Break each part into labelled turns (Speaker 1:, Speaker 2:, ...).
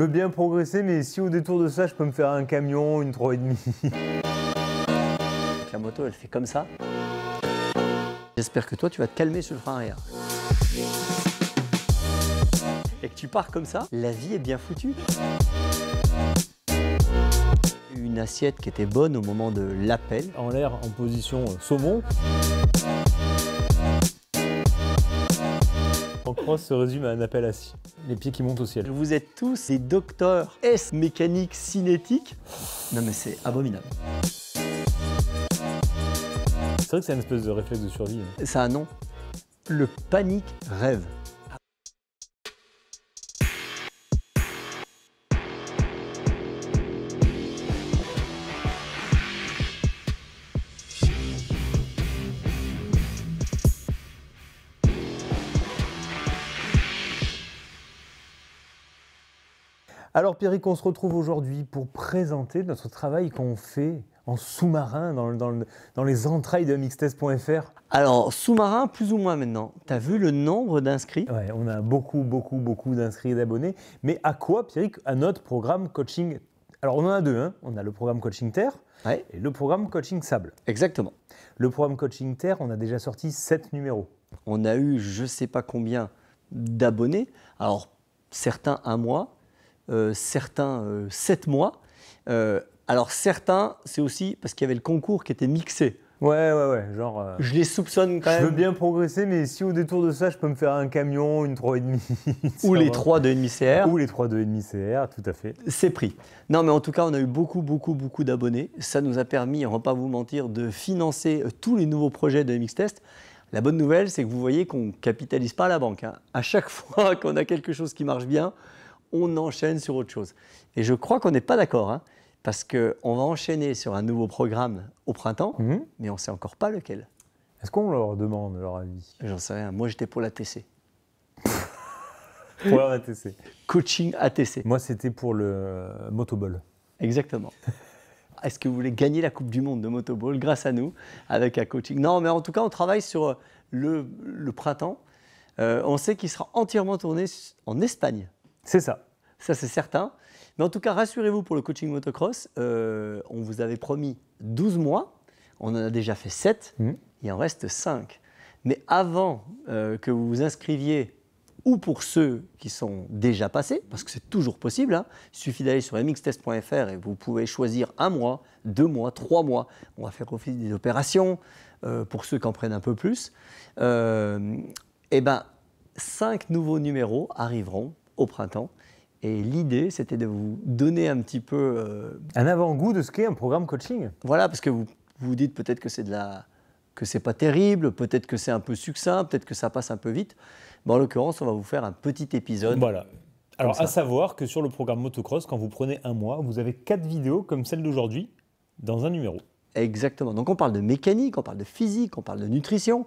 Speaker 1: Je veux bien progresser, mais si au détour de ça, je peux me faire un camion, une 3,5.
Speaker 2: La moto, elle fait comme ça.
Speaker 1: J'espère que toi, tu vas te calmer sur le frein arrière.
Speaker 2: Et que tu pars comme ça, la vie est bien foutue. Une assiette qui était bonne au moment de
Speaker 1: l'appel. En l'air, en position euh, saumon. se résume à un appel assis. Les pieds qui montent au ciel. Vous êtes tous des docteurs S mécanique cinétique. Non mais c'est abominable. C'est vrai que c'est une espèce de réflexe de survie. Hein. a un nom. Le panique rêve. Alors Pierrick, on se retrouve aujourd'hui pour présenter notre travail qu'on fait en sous-marin dans, les entrailles de mixtest.fr. Alors, sous-marin, plus ou moins maintenant. Tu as vu le nombre d'inscrits Oui, on a beaucoup, beaucoup, beaucoup d'inscrits et d'abonnés. Mais à quoi, Pierrick À notre programme coaching. Alors, on en a deux. Hein. On a le programme coaching terre et le programme coaching sable. Exactement. Le programme coaching terre, on a déjà sorti sept numéros. On a
Speaker 2: eu je ne sais pas combien d'abonnés. Alors, certains un mois, euh, certains 7 euh, mois. Euh, alors certains, c'est aussi parce qu'il y avait le
Speaker 1: concours qui était mixé. Ouais, ouais, ouais. Genre. je les soupçonne quand même. Je veux bien progresser, mais si au détour de ça, je peux me faire un camion, une 3,5. ou les 3 demi CR. Ou les 3 demi CR,
Speaker 2: tout à fait. C'est pris. Non, mais en tout cas, on a eu beaucoup, beaucoup, beaucoup d'abonnés. Ça nous a permis, on va pas vous mentir, de financer tous les nouveaux projets de MixTest. Test. La bonne nouvelle, c'est que vous voyez qu'on ne capitalise pas à la banque. Hein. À chaque fois qu'on a quelque chose qui marche bien, on enchaîne sur autre chose. Et je crois qu'on n'est pas d'accord, hein, parce qu'on va enchaîner sur un nouveau programme au printemps, mhm. mais on ne sait encore pas lequel. Est-ce qu'on leur demande leur avis J'en sais rien. Moi, j'étais pour
Speaker 1: l'ATC. pour l'ATC.
Speaker 2: Coaching ATC. Moi, c'était pour le motoball. Exactement. Est-ce que vous voulez gagner la Coupe du Monde de motoball grâce à nous avec un coaching Non, mais en tout cas, on travaille sur euh, le, printemps. Euh, on sait qu'il sera entièrement tourné en Espagne. C'est ça ça c'est certain. Mais en tout cas, rassurez-vous pour le coaching motocross, euh, on vous avait promis 12 mois, on en a déjà fait 7, mmh. il en reste 5. Mais avant euh, que vous vous inscriviez, ou pour ceux qui sont déjà passés, parce que c'est toujours possible, hein, il suffit d'aller sur mxtest.fr et vous pouvez choisir un mois, deux mois, trois mois. On va faire office des opérations euh, pour ceux qui en prennent un peu plus. Eh bien, cinq nouveaux numéros arriveront au printemps et l'idée, c'était de vous donner un petit peu... Euh, un avant-goût de ce qu'est un programme coaching. Voilà, parce que vous vous dites peut-être que c'est de la que c'est pas terrible, peut-être que c'est un peu succinct, peut-être que ça passe
Speaker 1: un peu vite. Mais en l'occurrence, on va vous faire un petit épisode. Voilà. Alors, à savoir que sur le programme Motocross, quand vous prenez un mois, vous avez quatre vidéos comme celle d'aujourd'hui dans un numéro.
Speaker 2: Exactement. Donc on parle de mécanique, on parle de physique, on parle de nutrition.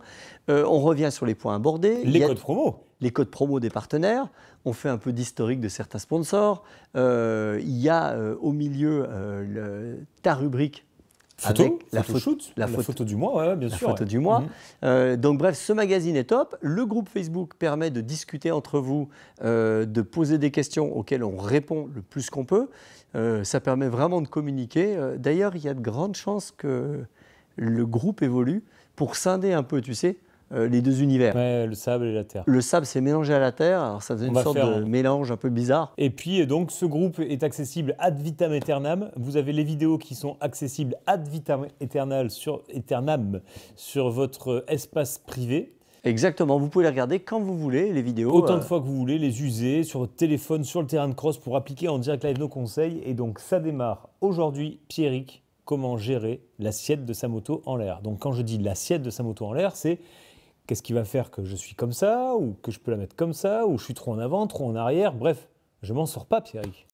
Speaker 2: Euh, on revient sur les points abordés. Les codes promo. Les codes promo des partenaires. On fait un peu d'historique de certains sponsors. Euh, il y a euh, au milieu le, ta rubrique la photo, la, du mois, ouais, bien sûr. La photo du mois. Mhm. Euh, donc bref, ce magazine est top. Le groupe Facebook permet de discuter entre vous, euh, de poser des questions auxquelles on répond le plus qu'on peut. Euh, ça permet vraiment de communiquer. D'ailleurs, il y a de grandes chances que le groupe évolue pour scinder un peu, tu sais. Euh, les deux univers. le
Speaker 1: sable et la terre. Le sable s'est mélangé à la terre, alors ça faisait une sorte de mélange un peu bizarre. Et puis euh, donc ce groupe est accessible ad vitam aeternam. Vous avez les vidéos qui sont accessibles ad vitam eternam sur, aeternam sur votre euh, espace privé. Exactement, vous pouvez les regarder quand vous voulez, les vidéos. Autant de fois que vous voulez, les user sur votre téléphone, sur le terrain de cross pour appliquer en direct live nos conseils. Et donc ça démarre aujourd'hui, Pierrick, comment gérer l'assiette de sa moto en l'air. Donc quand je dis l'assiette de sa moto en l'air, c'est qu'est-ce qui va faire que je suis comme ça, ou que je peux la mettre comme ça, ou je suis trop en avant, trop en arrière, bref, je m'en sors pas, Pierre-Yves.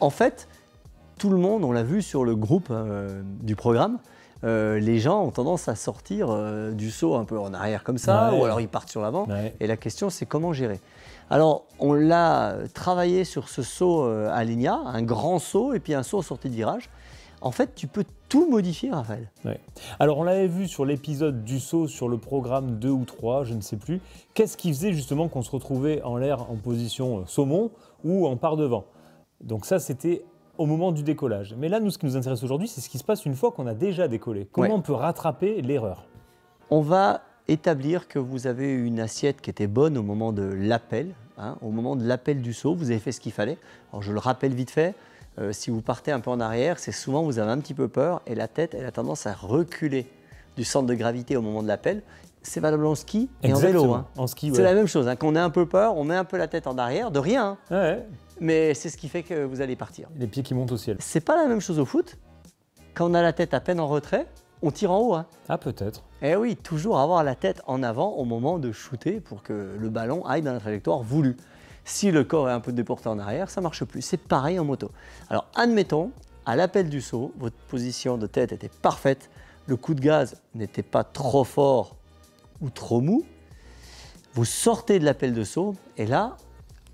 Speaker 2: En fait, tout le monde, on l'a vu sur le groupe euh, du programme, euh, les gens ont tendance à sortir euh, du saut un peu en arrière comme ça, ou alors ils partent sur l'avant. Et la question, c'est comment gérer. Alors, on l'a travaillé sur ce saut à un grand saut et puis un
Speaker 1: saut en sortie de virage. En fait, tu peux tout modifier, Raphaël. Alors, on l'avait vu sur l'épisode du saut, sur le programme 2 ou 3, je ne sais plus. Qu'est-ce qui faisait justement qu'on se retrouvait en l'air en position saumon ou en part devant donc ça, c'était au moment du décollage. Mais là, nous, ce qui nous intéresse aujourd'hui, c'est ce qui se passe une fois qu'on a déjà décollé. Comment on peut rattraper l'erreur
Speaker 2: On va établir que vous avez une assiette qui était bonne au moment de l'appel. Hein, au moment de l'appel du saut, vous avez fait ce qu'il fallait. Alors je le rappelle vite fait, euh, si vous partez un peu en arrière, c'est souvent vous avez un petit peu peur et la tête, elle a tendance à reculer du centre de gravité au moment de l'appel c'est valable en ski et en vélo. Hein. En ski, C'est la même chose. Hein. Quand on a un peu peur, on met un peu la tête en arrière, de rien. Hein. Mais c'est ce qui fait que vous allez partir.
Speaker 1: Les pieds qui montent au ciel.
Speaker 2: C'est pas la même chose au foot. Quand on a la tête à peine en retrait, on tire en haut. Hein. Ah, peut-être. Eh oui, toujours avoir la tête en avant au moment de shooter pour que le ballon aille dans la trajectoire voulue. Si le corps est un peu déporté en arrière, ça marche plus. C'est pareil en moto. Alors, admettons, à l'appel du saut, votre position de tête était parfaite, le coup de gaz n'était pas trop fort ou trop mou, vous sortez de la pelle de saut et là,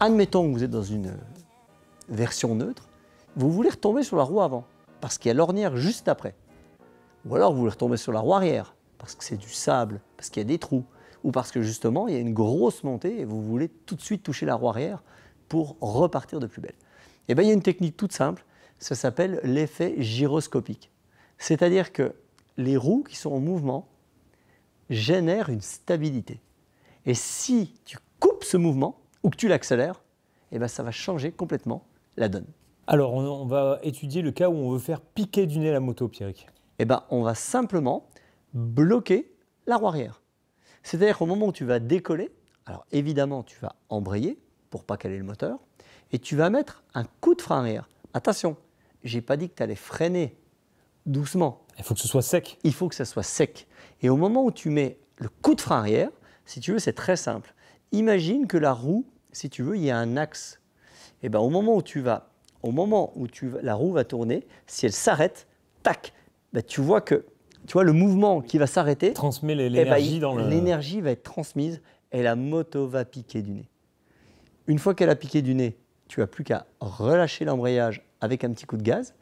Speaker 2: admettons que vous êtes dans une version neutre, vous voulez retomber sur la roue avant parce qu'il y a l'ornière juste après. Ou alors vous voulez retomber sur la roue arrière parce que c'est du sable, parce qu'il y a des trous ou parce que justement il y a une grosse montée et vous voulez tout de suite toucher la roue arrière pour repartir de plus belle. Et eh bien il y a une technique toute simple, ça s'appelle l'effet gyroscopique. C'est-à-dire que les roues qui sont en mouvement génère une stabilité. Et si tu coupes ce mouvement ou que tu l'accélères, eh ben ça va changer complètement la donne. Alors, on va étudier le cas où on veut faire piquer du nez la moto, Pierrick. Eh ben, on va simplement bloquer la roue arrière. C'est-à-dire qu'au moment où tu vas décoller, alors évidemment, tu vas embrayer pour pas caler le moteur et tu vas mettre un coup de frein arrière. Attention, j'ai pas dit que tu allais freiner doucement. Il faut que ce soit sec. Il faut que ça soit sec. Et au moment où tu mets le coup de frein arrière, si tu veux, c'est très simple. Imagine que la roue, si tu veux, il y a un axe. Et eh ben au moment où tu vas, au moment où tu la roue va tourner, si elle s'arrête, tac, ben, tu vois que tu vois le mouvement qui va s'arrêter. Transmet eh ben, l'énergie dans le. L'énergie va être transmise et la moto va piquer du nez. Une fois qu'elle a piqué du nez, tu as plus qu'à relâcher l'embrayage avec un petit coup de gaz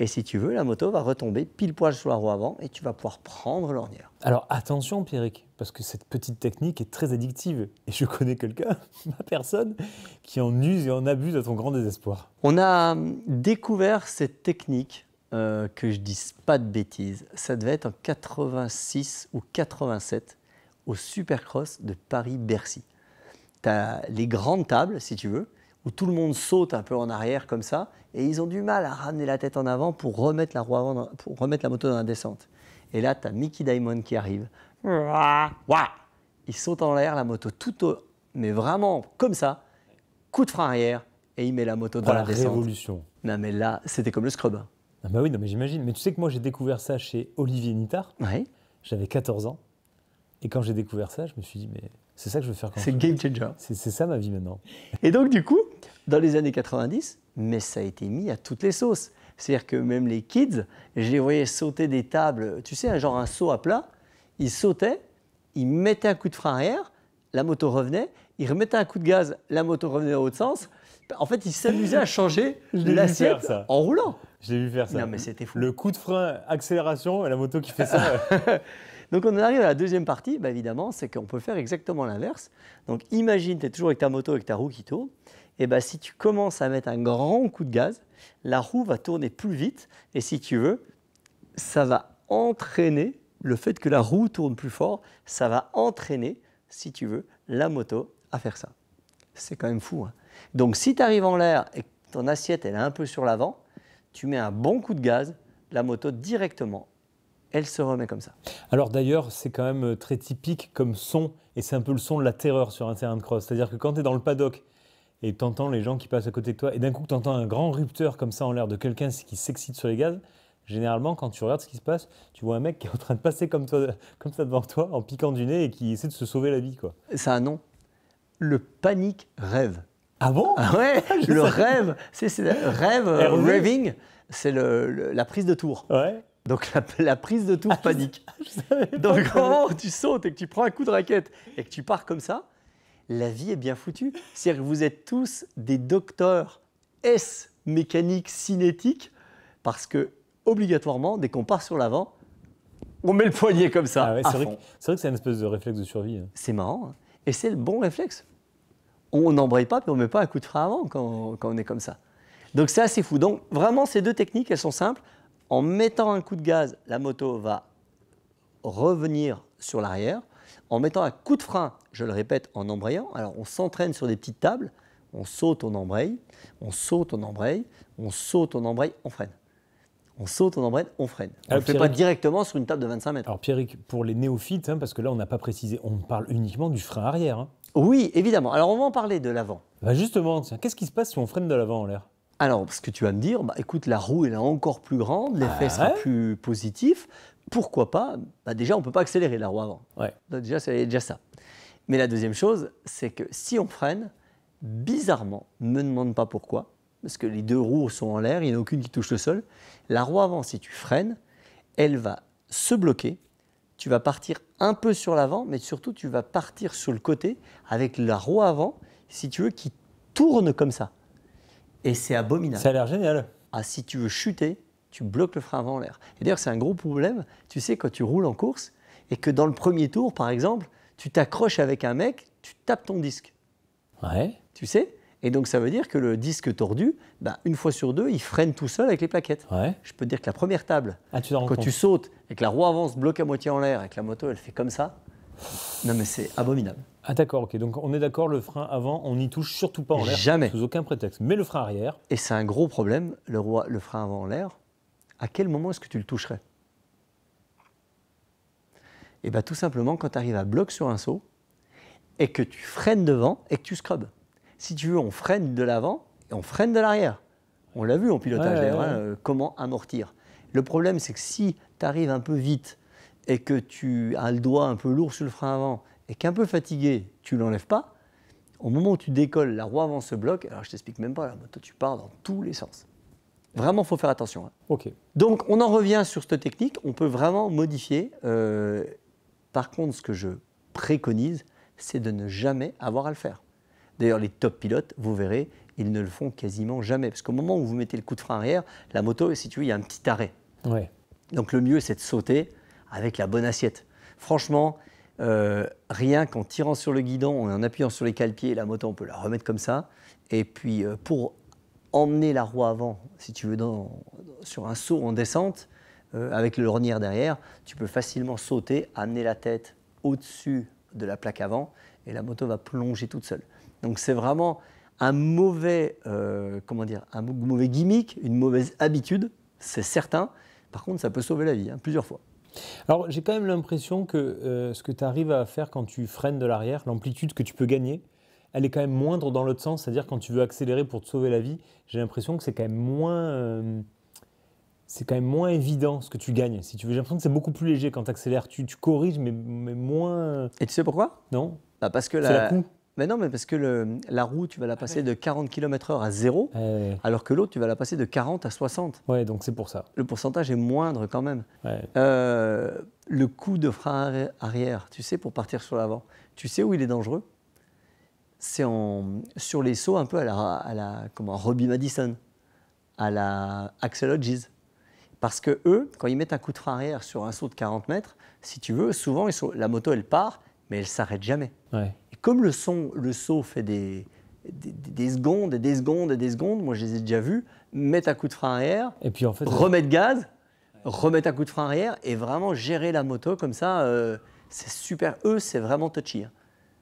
Speaker 2: et si tu veux, la moto va retomber pile poil sur la roue avant et tu vas pouvoir prendre l'ornière.
Speaker 1: Alors attention, Pierrick, parce que cette petite technique est très addictive. Et je connais quelqu'un, ma personne, qui en use et en abuse à ton grand désespoir. On a hum, découvert cette
Speaker 2: technique, euh, que je dise pas de bêtises, ça devait être en 86 ou 87 au Supercross de Paris-Bercy. Tu as les grandes tables, si tu veux, où tout le monde saute un peu en arrière comme ça, et ils ont du mal à ramener la tête en avant pour remettre la, roue avant, pour remettre la moto dans la descente. Et là, tu as Mickey Diamond qui arrive. Il saute en l'air, la moto tout haut, mais vraiment comme ça, coup de frein arrière, et il met la moto dans la, descente.
Speaker 1: révolution. Non mais là, c'était comme le scrub. Hein. Ah bah oui, non mais j'imagine. Mais tu sais que moi, j'ai découvert ça chez Olivier Nittard. Oui. J'avais 14 ans. Et quand j'ai découvert ça, je me suis dit, mais c'est ça que je veux faire quand C'est game changer. C'est ça ma vie
Speaker 2: maintenant. Et donc, du coup, dans les années 90, mais ça a été mis à toutes les sauces. C'est-à-dire que même les kids, je les voyais sauter des tables, tu sais, genre un saut à plat, ils sautaient, ils mettaient un coup de frein arrière, la moto revenait, ils remettaient un coup de gaz,
Speaker 1: la moto revenait dans l'autre sens. En fait, ils s'amusaient à changer l'assiette en roulant. J'ai vu faire ça. mais c'était Le coup de frein, accélération, et la moto qui fait ça. Donc on
Speaker 2: en arrive à la deuxième partie, bah, évidemment, c'est qu'on peut faire exactement l'inverse. Donc imagine, tu es toujours avec ta moto, avec ta roue qui tourne, et eh ben, si tu commences à mettre un grand coup de gaz, la roue va tourner plus vite et si tu veux, ça va entraîner le fait que la roue tourne plus fort, ça va entraîner, si tu veux, la moto à faire ça. C'est quand même fou. Hein. Donc si tu arrives en l'air et que ton assiette elle est un peu sur l'avant, tu mets un bon coup de gaz, la moto directement, elle se remet comme ça.
Speaker 1: Alors d'ailleurs, c'est quand même euh, très typique comme son, et c'est un peu le son de la terreur sur un terrain de cross. C'est-à-dire que quand tu es dans le paddock et t'entends les gens qui passent à côté de toi, et d'un coup t'entends un grand rupteur comme ça en l'air de quelqu'un qui s'excite sur les gaz, généralement quand tu regardes ce qui se passe, tu vois un mec qui est en train de passer comme, toi, comme ça devant toi en piquant du nez et qui essaie de se sauver la vie. quoi. C'est un nom. Le panique rêve. Ah bon ah le rêve, euh, c'est rêve, rêving
Speaker 2: c'est la prise de tour. Ouais. Donc la, prise de tour ah, panique. Donc au moment où tu sautes et que tu prends un coup de raquette et que tu pars comme ça, la vie est bien foutue. C'est-à-dire que vous êtes tous des docteurs S mécanique cinétique parce que obligatoirement, dès qu'on part sur l'avant, on met le poignet comme ça. Ah ouais, c'est, vrai, que, c'est une espèce de réflexe de survie. Hein. C'est marrant. Hein. Et c'est le bon réflexe. On n'embraye pas, et on ne met pas un coup de frein avant quand on est comme ça. Donc c'est assez fou. Donc vraiment, ces deux techniques, elles sont simples. En mettant un coup de gaz, la moto va revenir sur l'arrière en mettant un coup de frein, je le répète, en embrayant. Alors on s'entraîne sur des petites tables, on saute, on embraye, on saute, on embraye, on saute, on embraye, on freine. On saute, on embraye, on freine. On ne fait pas
Speaker 1: directement sur une table de 25 mètres. Alors Pierrick, pour les néophytes, hein, parce que là on n'a pas précisé, on parle uniquement du frein arrière. Hein. Oui, évidemment. Alors on va en parler de l'avant. Bah, justement, qu'est-ce qui se passe si on freine de l'avant en l'air alors, ce que tu vas me dire, bah, écoute, la roue est
Speaker 2: encore plus grande, l'effet ah sera plus positif pourquoi pas bah, Déjà, on ne peut pas accélérer la roue avant. déjà, c'est déjà ça. Mais la deuxième chose, c'est que si on freine, bizarrement, ne me demande pas pourquoi, parce que les deux roues sont en l'air, il n'y en a aucune qui touche le sol, la roue avant, si tu freines, elle va se bloquer, tu vas partir un peu sur l'avant, mais surtout tu vas partir sur le côté avec la roue avant, si tu veux, qui tourne comme ça. Et c'est abominable. Ça a l'air génial. Ah, si tu veux chuter, tu bloques le frein avant en l'air. Et d'ailleurs, c'est un gros problème, tu sais, quand tu roules en course et que dans le premier tour, par exemple, tu t'accroches avec un mec, tu tapes ton disque. Ouais. Tu sais Et donc, ça veut dire que le disque tordu, bah, une fois sur deux, il freine tout seul avec les plaquettes. Ouais. Je peux te dire que la première table,
Speaker 1: ah, quand tu
Speaker 2: sautes et que la roue avance, bloque à moitié en l'air et que la moto, elle
Speaker 1: fait comme ça, non mais c'est abominable. Ah d'accord, ok. Donc on est d'accord, le frein avant, on n'y touche surtout pas en l'air.
Speaker 2: Jamais. Sous aucun prétexte. Mais le frein arrière. Et c'est un gros problème, le, le frein avant en l'air à quel moment est-ce que tu le toucherais Eh bien, tout simplement quand tu arrives à bloc sur un saut et que tu freines devant et que tu scrubs. Si tu veux, on freine de l'avant et on freine de l'arrière. On l'a vu en pilotage hein, euh, comment amortir. Le problème, c'est que si tu arrives un peu vite et que tu as le doigt un peu lourd sur le frein avant et qu'un peu fatigué, tu l'enlèves pas, au moment où tu décolles, la roue avant se bloque. Alors je t'explique même pas, la moto, tu pars dans tous les sens. Vraiment, il faut faire attention. Hein. Donc, on en revient sur cette technique. On peut vraiment modifier. Euh, par contre, ce que je préconise, c'est de ne jamais avoir à le faire. D'ailleurs, les top pilotes, vous verrez, ils ne le font quasiment jamais. Parce qu'au moment où vous mettez le coup de frein arrière, la moto est située, il y a un petit arrêt. Donc, le mieux, c'est de sauter avec la bonne assiette. Franchement, euh, rien qu'en tirant sur le guidon, en appuyant sur les cale-pieds, la moto, on peut la remettre comme ça. Et puis, euh, pour emmener la roue avant, si tu veux, sur un saut en descente, euh, avec le renière derrière, tu peux facilement sauter, amener la tête au-dessus de la plaque avant, et la moto va plonger toute seule. Donc c'est vraiment un mauvais, euh, comment dire, un mauvais gimmick, une mauvaise habitude,
Speaker 1: c'est certain. Par contre, ça peut sauver la vie, hein, plusieurs fois. Alors j'ai quand même l'impression que euh, ce que tu arrives à faire quand tu freines de l'arrière, l'amplitude que tu peux gagner, elle est quand même moindre dans l'autre sens. C'est-à-dire, quand tu veux accélérer pour te sauver la vie, j'ai l'impression que c'est quand même moins. Euh, c'est quand même moins évident ce que tu gagnes. Si tu veux, j'ai l'impression que c'est beaucoup plus léger quand tu accélères. Tu, corriges, mais, moins. Euh,
Speaker 2: Et tu sais pourquoi Non. Bah parce que la. mais non, mais parce que la roue, tu vas la ah passer de 40 km/h à 0, alors que l'autre, tu vas la passer de 40 à 60. Ouais, donc c'est pour ça. Le pourcentage est moindre quand même. Euh, le coup de frein arrière, tu sais, pour partir sur l'avant, tu sais où il est dangereux c'est sur les sauts un peu à la, à la Robbie Madison, à la Axel Hodges. Parce que eux, quand ils mettent un coup de frein arrière sur un saut de 40 mètres, si tu veux, souvent la moto elle part, mais elle s'arrête jamais. Et comme le, le saut fait des, secondes des secondes et des secondes, moi je les ai déjà vus, mettre un coup de frein arrière, et puis en fait, remettre gaz, remettre un coup de frein arrière et vraiment gérer la moto comme ça. Euh, c'est super. Eux, c'est vraiment touchy. Hein.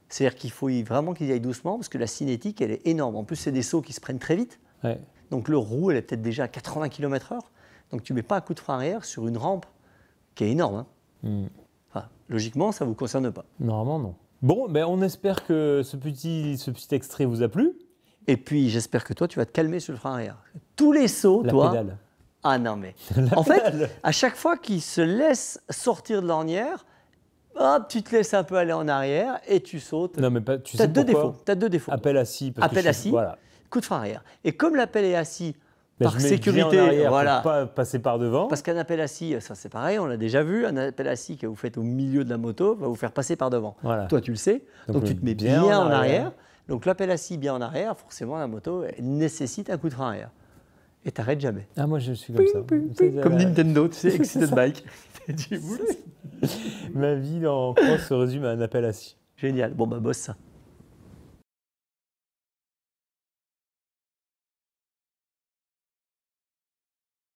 Speaker 2: C'est-à-dire qu'il faut vraiment qu'ils aillent doucement parce que la cinétique, elle est énorme. En plus, c'est des sauts qui se prennent très vite. Donc le roue, elle est peut-être déjà à 80 km/h. Donc tu ne mets pas un coup de frein arrière sur une rampe qui est énorme. Hein. Hmm. logiquement, ça ne vous concerne pas.
Speaker 1: Normalement, non. Bon, ben, on espère que ce petit, extrait vous a
Speaker 2: plu. Et puis j'espère que toi, tu vas te calmer sur le frein arrière. Tous les sauts, La Pédale. Ah non, mais. en fait, à chaque fois qu'ils se laissent sortir de l'ornière, tu te laisses un peu aller en arrière et tu sautes. Non, mais tu as deux défauts. Tu deux défauts. Appel assis. Appel assis. Coup de frein arrière. Et comme l'appel est assis,
Speaker 1: par sécurité, voilà. pas
Speaker 2: passer par devant. Parce qu'un appel assis, ça c'est pareil, on l'a déjà vu, un appel assis que vous faites au milieu de la moto va vous faire passer par devant. Toi
Speaker 1: tu le sais, donc, tu te mets bien, en, arrière.
Speaker 2: Donc l'appel assis bien en arrière, forcément la moto nécessite un coup de frein arrière et t'arrêtes jamais.
Speaker 1: Ah, moi je suis comme ça. comme Nintendo, tu sais, Excited Bike. Ma vie en France se résume à un appel assis. Génial. Bon, bah, bosse ça.